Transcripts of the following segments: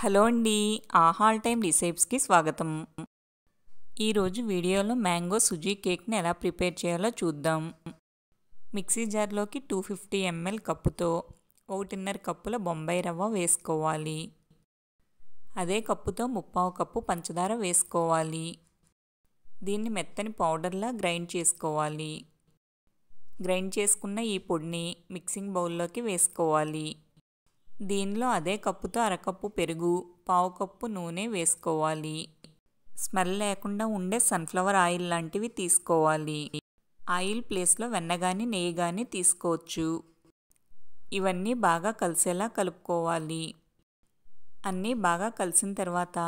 hello అండి ఆహాల్ time రిసెప్ట్స్కి స్వాగతం ఈరోజు వీడియోలో మ్యాంగో సుజీ కేక్ని ఎలా ప్రిపేర్ చేయాలో చూద్దాం మిక్సీ జార్లోకి టూ ఫిఫ్టీ ఎంఎల్ కప్పుతో ఒకటిన్నర కప్పుల బొంబాయి రవ్వ వేసుకోవాలి అదే కప్పుతో ముప్పావు కప్పు పంచదార వేసుకోవాలి దీన్ని మెత్తని పౌడర్లా గ్రైండ్ చేసుకోవాలి గ్రైండ్ చేసుకున్న ఈ పొడిని మిక్సింగ్ బౌల్లోకి వేసుకోవాలి దీనిలో అదే కప్పుతో అరకప్పు పెరుగు పావు కప్పు నూనె వేసుకోవాలి స్మెల్ లేకుండా ఉండే సన్ఫ్లవర్ ఆయిల్ లాంటివి తీసుకోవాలి ఆయిల్ ప్లేస్లో వెన్న కానీ నెయ్యి కానీ తీసుకోవచ్చు ఇవన్నీ బాగా కలిసేలా కలుపుకోవాలి అన్నీ బాగా కలిసిన తర్వాత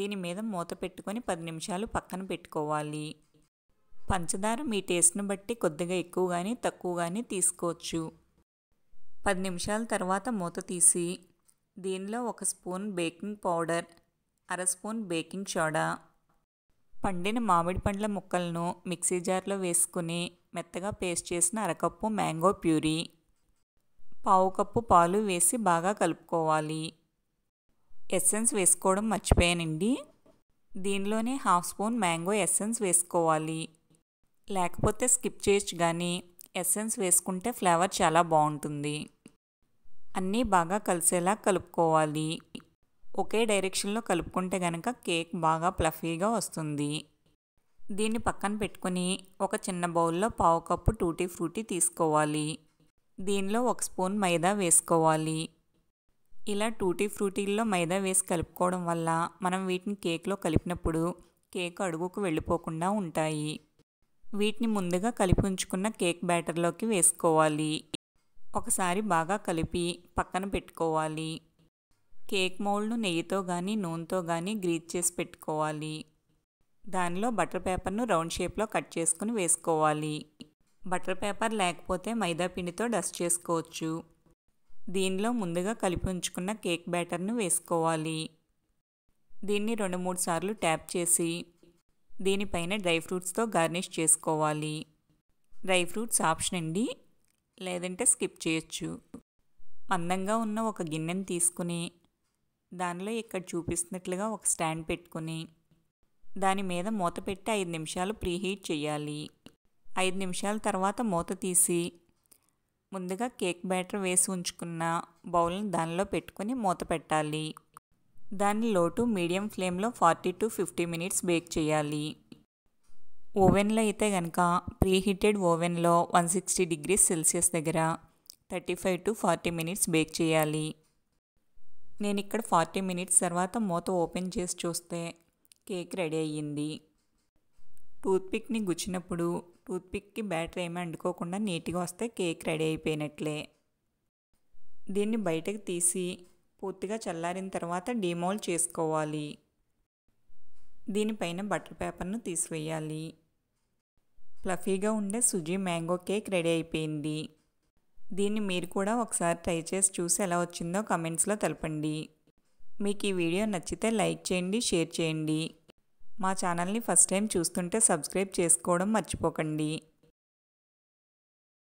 దీని మీద మూత పెట్టుకొని పది నిమిషాలు పక్కన పెట్టుకోవాలి పంచదార మీ టేస్ట్ను బట్టి కొద్దిగా ఎక్కువ కానీ తక్కువ కానీ తీసుకోవచ్చు పది నిమిషాల తర్వాత మూత తీసి దీనిలో ఒక స్పూన్ బేకింగ్ పౌడర్ అర స్పూన్ బేకింగ్ సోడా పండిన మామిడి పండ్ల ముక్కలను మిక్సీ జార్లో వేసుకుని మెత్తగా పేస్ట్ చేసిన అరకప్పు మ్యాంగో ప్యూరీ పావు కప్పు పాలు వేసి బాగా కలుపుకోవాలి ఎస్సెన్స్ వేసుకోవడం మర్చిపోయానండి దీనిలోనే హాఫ్ స్పూన్ మ్యాంగో ఎస్సెన్స్ వేసుకోవాలి లేకపోతే స్కిప్ చేయొచ్చు కానీ ఎసెన్స్ వేసుకుంటే ఫ్లేవర్ చాలా బాగుంటుంది అన్నీ బాగా కలిసేలా కలుపుకోవాలి ఒకే డైరెక్షన్లో కలుపుకుంటే కనుక కేక్ బాగా ప్లఫీగా వస్తుంది దీన్ని పక్కన పెట్టుకుని ఒక చిన్న బౌల్లో పావు కప్పు టూటీ ఫ్రూటీ తీసుకోవాలి దీనిలో ఒక స్పూన్ మైదా వేసుకోవాలి ఇలా టూటీ ఫ్రూటీల్లో మైదా వేసి కలుపుకోవడం వల్ల మనం వీటిని కేక్లో కలిపినప్పుడు కేక్ అడుగుకు వెళ్ళిపోకుండా ఉంటాయి వీటిని ముందుగా కలిపి ఉంచుకున్న కేక్ బ్యాటర్లోకి వేసుకోవాలి ఒకసారి బాగా కలిపి పక్కన పెట్టుకోవాలి కేక్ మౌల్డ్ను నెయ్యితో కానీ నూనెతో కానీ గ్రీజ్ చేసి పెట్టుకోవాలి దానిలో బటర్ పేపర్ను రౌండ్ షేప్లో కట్ చేసుకుని వేసుకోవాలి బటర్ పేపర్ లేకపోతే మైదా పిండితో డస్ట్ చేసుకోవచ్చు దీనిలో ముందుగా కలిపి ఉంచుకున్న కేక్ బ్యాటర్ను వేసుకోవాలి దీన్ని రెండు మూడు సార్లు ట్యాప్ చేసి దీనిపైన డ్రై ఫ్రూట్స్తో గార్నిష్ చేసుకోవాలి డ్రై ఫ్రూట్స్ ఆప్షన్ అండి లేదంటే స్కిప్ చేయొచ్చు మందంగా ఉన్న ఒక గిన్నెను తీసుకుని దానిలో ఇక్కడ చూపిస్తున్నట్లుగా ఒక స్టాండ్ పెట్టుకుని దాని మీద మూత పెట్టి ఐదు నిమిషాలు ప్రీహీట్ చేయాలి ఐదు నిమిషాల తర్వాత మూత తీసి ముందుగా కేక్ బ్యాటర్ వేసి ఉంచుకున్న బౌల్ని దానిలో పెట్టుకుని మూత పెట్టాలి దాన్ని లోటు మీడియం ఫ్లేమ్లో forty to fifty minutes bake చేయాలి ఓవెన్లో అయితే కనుక ప్రీహీటెడ్ ఓవెన్లో వన్ సిక్స్టీ డిగ్రీస్ సెల్సియస్ దగ్గర thirty five to forty minutes bake చేయాలి నేను ఇక్కడ ఫార్టీ మినిట్స్ తర్వాత మూత ఓపెన్ చేసి చూస్తే కేక్ రెడీ అయ్యింది టూత్పిక్ని గుచ్చినప్పుడు టూత్పిక్కి బ్యాటరీ ఏమీ అండుకోకుండా నీట్గా వస్తే కేక్ రెడీ అయిపోయినట్లే దీన్ని బయటకు తీసి పూర్తిగా చల్లారిన తర్వాత డీమోల్ చేసుకోవాలి దీనిపైన బటర్ పేపర్ను తీసివేయాలి ఫ్లఫీగా ఉండే సుజీ మ్యాంగో కేక్ రెడీ అయిపోయింది దీన్ని మీరు కూడా ఒకసారి ట్రై చేసి చూసి ఎలా వచ్చిందో కమెంట్స్లో తెలపండి మీకు ఈ వీడియో నచ్చితే లైక్ చేయండి షేర్ చేయండి మా ఛానల్ని ఫస్ట్ టైం చూస్తుంటే సబ్స్క్రైబ్ చేసుకోవడం మర్చిపోకండి